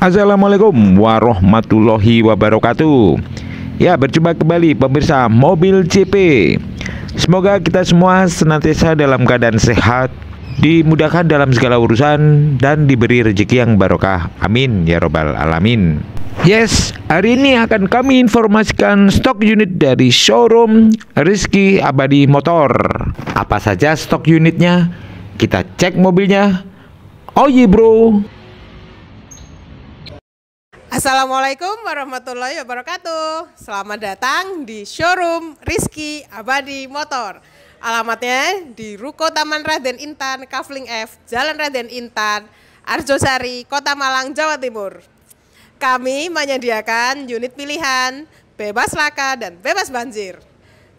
Assalamualaikum warahmatullahi wabarakatuh Ya berjumpa kembali pemirsa Mobil CP Semoga kita semua senantiasa dalam keadaan sehat Dimudahkan dalam segala urusan Dan diberi rezeki yang barokah Amin ya robbal alamin Yes, hari ini akan kami informasikan stok unit dari showroom Rizky Abadi Motor. Apa saja stok unitnya? Kita cek mobilnya. Oh iya bro. Assalamualaikum warahmatullahi wabarakatuh. Selamat datang di showroom Rizky Abadi Motor. Alamatnya di Ruko Taman Raden Intan, Kavling F, Jalan Raden Intan, Arjosari, Kota Malang, Jawa Timur. Kami menyediakan unit pilihan bebas laka dan bebas banjir.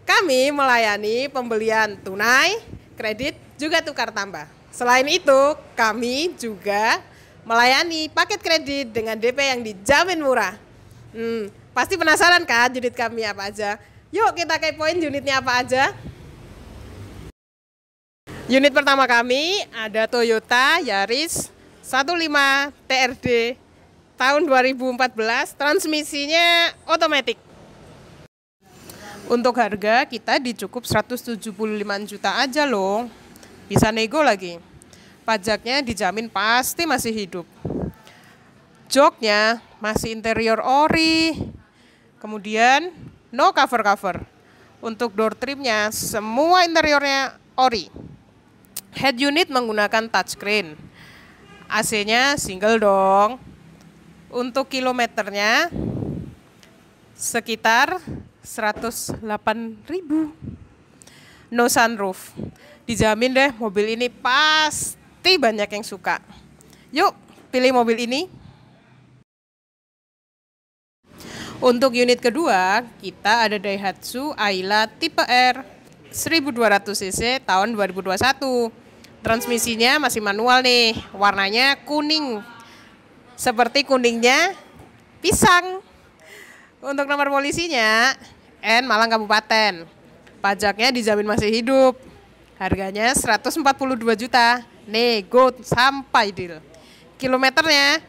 Kami melayani pembelian tunai, kredit, juga tukar tambah. Selain itu, kami juga melayani paket kredit dengan DP yang dijamin murah. Hmm, pasti penasaran kan unit kami apa aja? Yuk kita kepoin unitnya apa aja. Unit pertama kami ada Toyota Yaris 15 TRD tahun 2014, transmisinya otomatis. Untuk harga kita dicukup 175 juta aja loh. Bisa nego lagi pajaknya dijamin pasti masih hidup. Joknya masih interior ori. Kemudian no cover-cover. Untuk door trimnya semua interiornya ori. Head unit menggunakan touchscreen. AC-nya single dong. Untuk kilometernya sekitar 108.000. No sunroof. Dijamin deh mobil ini pas pasti banyak yang suka. Yuk, pilih mobil ini. Untuk unit kedua, kita ada Daihatsu Ayla tipe R 1200cc tahun 2021. Transmisinya masih manual nih, warnanya kuning. Seperti kuningnya pisang. Untuk nomor polisinya N Malang Kabupaten. Pajaknya dijamin masih hidup. Harganya 142 juta. Nih, good sampai deal. Kilometernya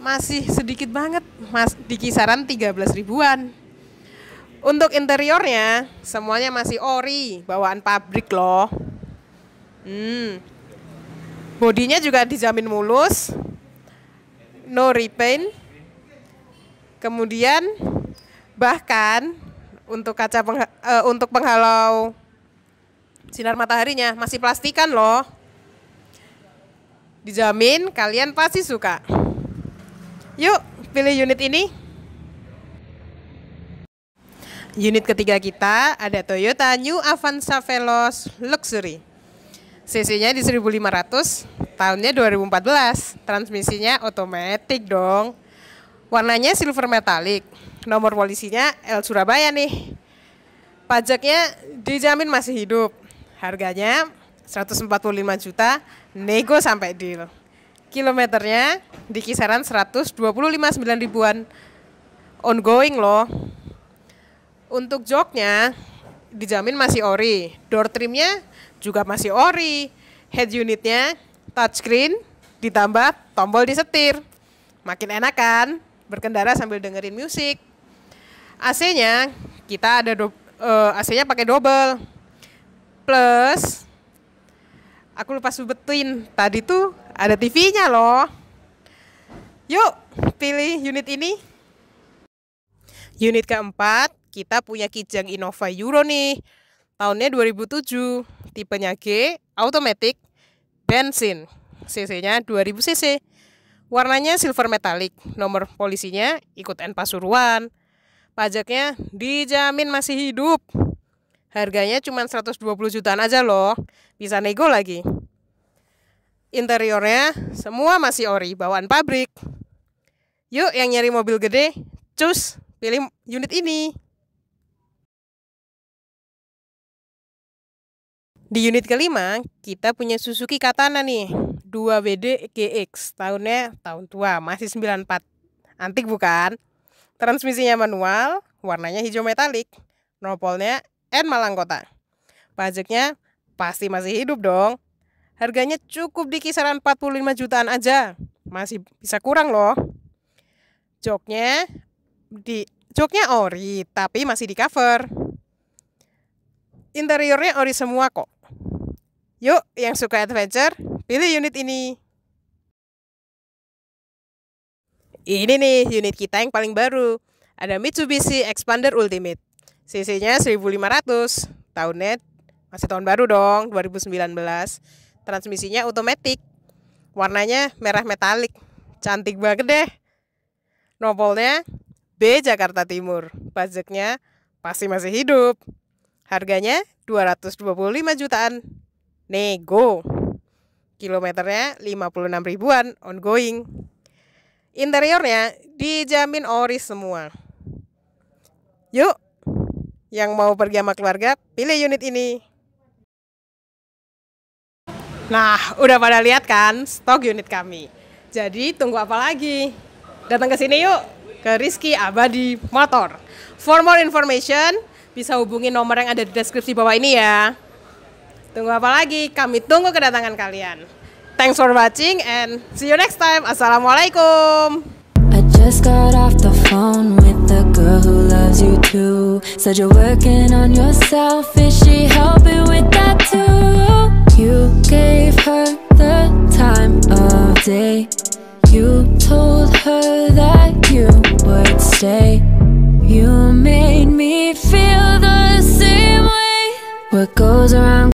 masih sedikit banget, mas di kisaran 13 ribuan. Untuk interiornya semuanya masih ori, bawaan pabrik loh. Hmm. Bodinya juga dijamin mulus. No repaint. Kemudian bahkan untuk kaca pengha uh, untuk penghalau sinar mataharinya masih plastikan loh. Dijamin kalian pasti suka. Yuk, pilih unit ini. Unit ketiga kita ada Toyota New Avanza Veloz Luxury. CC-nya di 1500, tahunnya 2014, transmisinya otomatis dong. Warnanya silver metalik, nomor polisinya L Surabaya nih. Pajaknya dijamin masih hidup. Harganya 145 juta, nego sampai deal. Kilometernya di kisaran 125.000 ribuan ongoing loh. Untuk joknya dijamin masih ori, door trimnya juga masih ori, head unitnya touchscreen ditambah tombol di setir. Makin enak kan berkendara sambil dengerin musik. AC-nya kita ada uh, eh, AC-nya pakai double. Plus Aku lupa sebetuin Tadi tuh ada TV-nya loh. Yuk, pilih unit ini. Unit keempat, kita punya Kijang Innova Euro nih. Tahunnya 2007, tipenya G, automatic, bensin. CC-nya 2000 cc. Warnanya silver metallic, nomor polisinya ikut N Pasuruan. Pajaknya dijamin masih hidup. Harganya cuma 120 jutaan aja loh. Bisa nego lagi interiornya semua masih ori bawaan pabrik. Yuk yang nyari mobil gede, cus pilih unit ini. Di unit kelima, kita punya Suzuki Katana nih, 2WD GX, tahunnya tahun tua, masih 94. Antik bukan? Transmisinya manual, warnanya hijau metalik, nopolnya N Malang Kota. Pajaknya pasti masih hidup dong. Harganya cukup di kisaran 45 jutaan aja. Masih bisa kurang loh. Joknya di joknya ori tapi masih di cover. Interiornya ori semua kok. Yuk, yang suka adventure, pilih unit ini. Ini nih unit kita yang paling baru. Ada Mitsubishi Expander Ultimate. CC-nya 1500. net masih tahun baru dong, 2019 transmisinya otomatis warnanya merah metalik cantik banget deh nopolnya B Jakarta Timur pajaknya pasti masih hidup harganya 225 jutaan nego kilometernya 56 ribuan ongoing interiornya dijamin ori semua yuk yang mau pergi sama keluarga pilih unit ini Nah, udah pada lihat kan stok unit kami. Jadi tunggu apa lagi? Datang ke sini yuk ke Rizky Abadi Motor. For more information, bisa hubungi nomor yang ada di deskripsi bawah ini ya. Tunggu apa lagi? Kami tunggu kedatangan kalian. Thanks for watching and see you next time. Assalamualaikum. I just got off the phone with the girl who loves you too. Said you're working on yourself. Is she helping with that too? You gave her the time of day You told her that you would stay You made me feel the same way What goes around